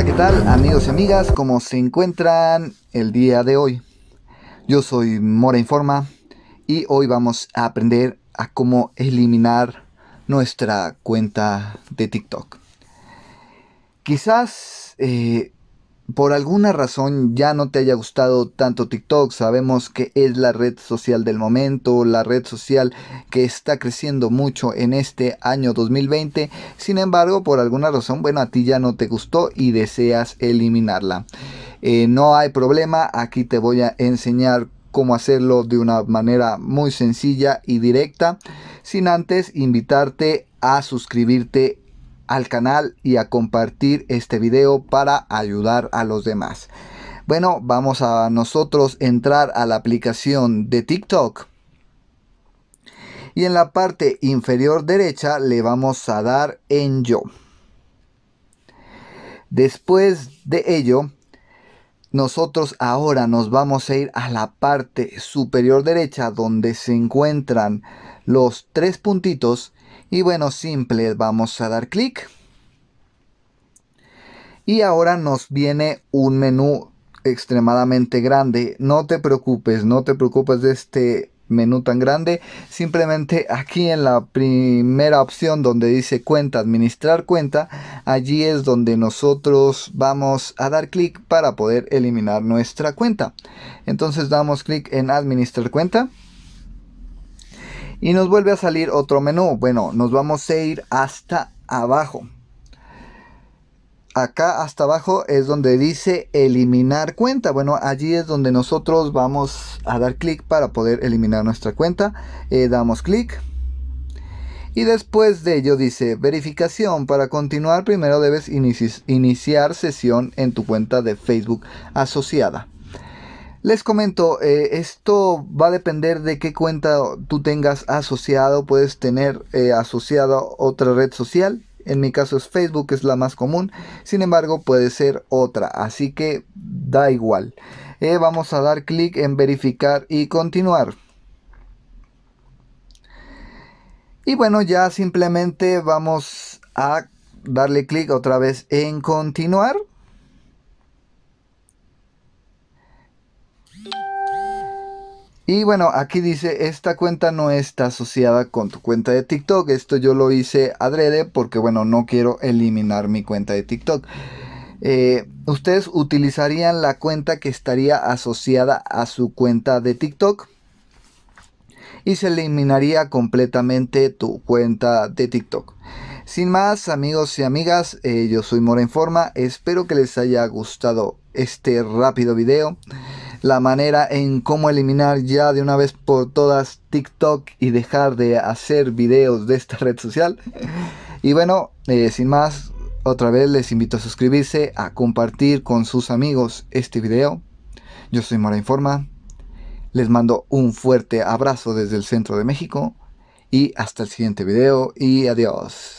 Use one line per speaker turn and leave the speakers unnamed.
Hola, ¿qué tal amigos y amigas? ¿Cómo se encuentran el día de hoy? Yo soy Mora Informa y hoy vamos a aprender a cómo eliminar nuestra cuenta de TikTok. Quizás eh, por alguna razón ya no te haya gustado tanto TikTok, sabemos que es la red social del momento, la red social que está creciendo mucho en este año 2020, sin embargo por alguna razón, bueno, a ti ya no te gustó y deseas eliminarla. Eh, no hay problema, aquí te voy a enseñar cómo hacerlo de una manera muy sencilla y directa, sin antes invitarte a suscribirte al canal y a compartir este video para ayudar a los demás. Bueno, vamos a nosotros entrar a la aplicación de TikTok. Y en la parte inferior derecha le vamos a dar en yo. Después de ello, nosotros ahora nos vamos a ir a la parte superior derecha donde se encuentran los tres puntitos y bueno, simple, vamos a dar clic. Y ahora nos viene un menú extremadamente grande. No te preocupes, no te preocupes de este menú tan grande. Simplemente aquí en la primera opción donde dice cuenta, administrar cuenta, allí es donde nosotros vamos a dar clic para poder eliminar nuestra cuenta. Entonces damos clic en administrar cuenta. Y nos vuelve a salir otro menú. Bueno, nos vamos a ir hasta abajo acá hasta abajo es donde dice eliminar cuenta bueno allí es donde nosotros vamos a dar clic para poder eliminar nuestra cuenta eh, damos clic y después de ello dice verificación para continuar primero debes iniciar sesión en tu cuenta de facebook asociada les comento, eh, esto va a depender de qué cuenta tú tengas asociado. Puedes tener eh, asociada otra red social, en mi caso es Facebook, es la más común. Sin embargo, puede ser otra. Así que da igual. Eh, vamos a dar clic en verificar y continuar. Y bueno, ya simplemente vamos a darle clic otra vez en continuar. Y bueno, aquí dice, esta cuenta no está asociada con tu cuenta de TikTok. Esto yo lo hice adrede porque, bueno, no quiero eliminar mi cuenta de TikTok. Eh, ¿Ustedes utilizarían la cuenta que estaría asociada a su cuenta de TikTok? Y se eliminaría completamente tu cuenta de TikTok. Sin más, amigos y amigas, eh, yo soy Mora Informa. Espero que les haya gustado este rápido video la manera en cómo eliminar ya de una vez por todas TikTok y dejar de hacer videos de esta red social. Y bueno, eh, sin más, otra vez les invito a suscribirse, a compartir con sus amigos este video. Yo soy Mora Informa. Les mando un fuerte abrazo desde el centro de México y hasta el siguiente video y adiós.